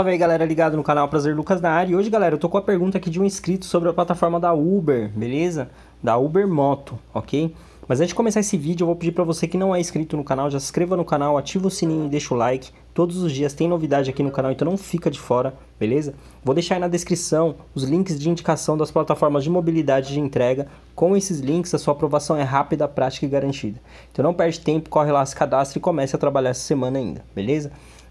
Salve aí galera ligado no canal Prazer Lucas na área e hoje galera eu tô com a pergunta aqui de um inscrito sobre a plataforma da Uber, beleza? Da Uber Moto, ok? Mas antes de começar esse vídeo eu vou pedir para você que não é inscrito no canal, já se inscreva no canal, ativa o sininho e deixa o like. Todos os dias tem novidade aqui no canal, então não fica de fora, beleza? Vou deixar aí na descrição os links de indicação das plataformas de mobilidade de entrega. Com esses links a sua aprovação é rápida, prática e garantida. Então não perde tempo, corre lá, se cadastre e comece a trabalhar essa semana ainda, beleza?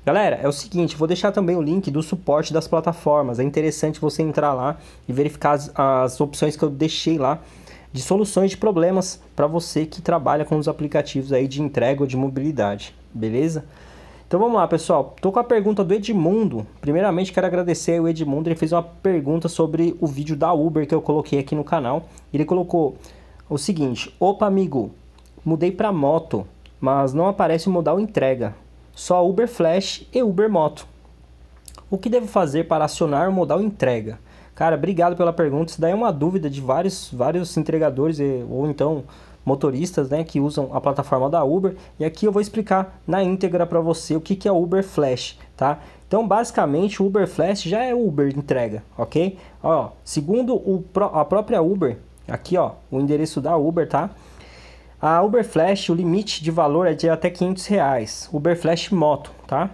Galera, é o seguinte, vou deixar também o link do suporte das plataformas. É interessante você entrar lá e verificar as, as opções que eu deixei lá de soluções de problemas para você que trabalha com os aplicativos aí de entrega ou de mobilidade, beleza? Então vamos lá, pessoal. Tô com a pergunta do Edmundo. Primeiramente, quero agradecer o Edmundo. Ele fez uma pergunta sobre o vídeo da Uber que eu coloquei aqui no canal. Ele colocou o seguinte: Opa, amigo, mudei para moto, mas não aparece o modal entrega só Uber Flash e Uber Moto. O que devo fazer para acionar o modal entrega? Cara, obrigado pela pergunta. Isso daí é uma dúvida de vários, vários entregadores ou então motoristas né, que usam a plataforma da Uber. E aqui eu vou explicar na íntegra para você o que, que é Uber Flash, tá? Então, basicamente, o Uber Flash já é Uber entrega, ok? Ó, segundo o, a própria Uber, aqui ó, o endereço da Uber, tá? A Uber Flash, o limite de valor é de até 500 reais. Uber Flash Moto, tá?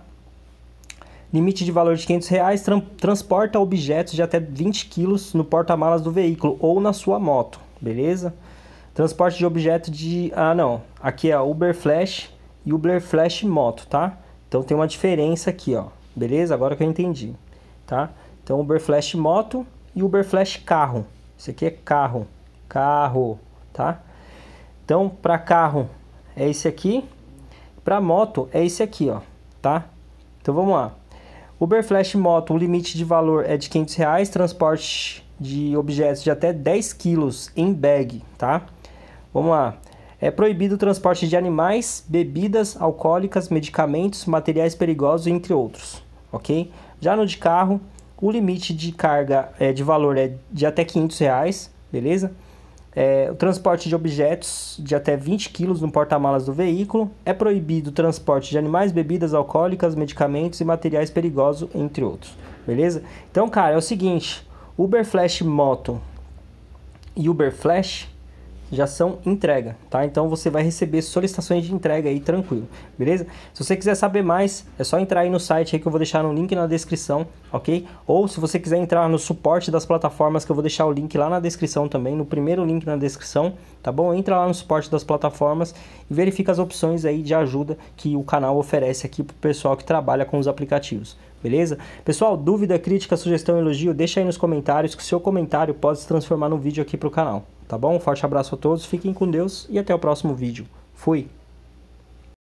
Limite de valor de 500 reais, tra transporta objetos de até 20 quilos no porta-malas do veículo ou na sua moto, beleza? Transporte de objeto de... Ah, não. Aqui é Uber Flash e Uber Flash Moto, tá? Então tem uma diferença aqui, ó. Beleza? Agora que eu entendi, tá? Então Uber Flash Moto e Uber Flash Carro. Isso aqui é carro. Carro, tá? Então, para carro é esse aqui, para moto é esse aqui, ó, tá? Então vamos lá. Uber Flash Moto, o limite de valor é de 500 reais, transporte de objetos de até 10 quilos em bag, tá? Vamos lá. É proibido o transporte de animais, bebidas alcoólicas, medicamentos, materiais perigosos, entre outros, ok? Já no de carro, o limite de carga é, de valor é de até 500 reais, beleza? É, o transporte de objetos de até 20 quilos no porta-malas do veículo. É proibido o transporte de animais, bebidas alcoólicas, medicamentos e materiais perigosos, entre outros. Beleza? Então, cara, é o seguinte: Uber Flash Moto e Uber Flash já são entrega, tá? Então você vai receber solicitações de entrega aí tranquilo, beleza? Se você quiser saber mais, é só entrar aí no site aí que eu vou deixar um link na descrição, ok? Ou se você quiser entrar no suporte das plataformas, que eu vou deixar o link lá na descrição também, no primeiro link na descrição, tá bom? Entra lá no suporte das plataformas e verifica as opções aí de ajuda que o canal oferece aqui pro pessoal que trabalha com os aplicativos, beleza? Pessoal, dúvida, crítica, sugestão, elogio, deixa aí nos comentários que o seu comentário pode se transformar num vídeo aqui para o canal. Tá bom? Um forte abraço a todos, fiquem com Deus e até o próximo vídeo. Fui!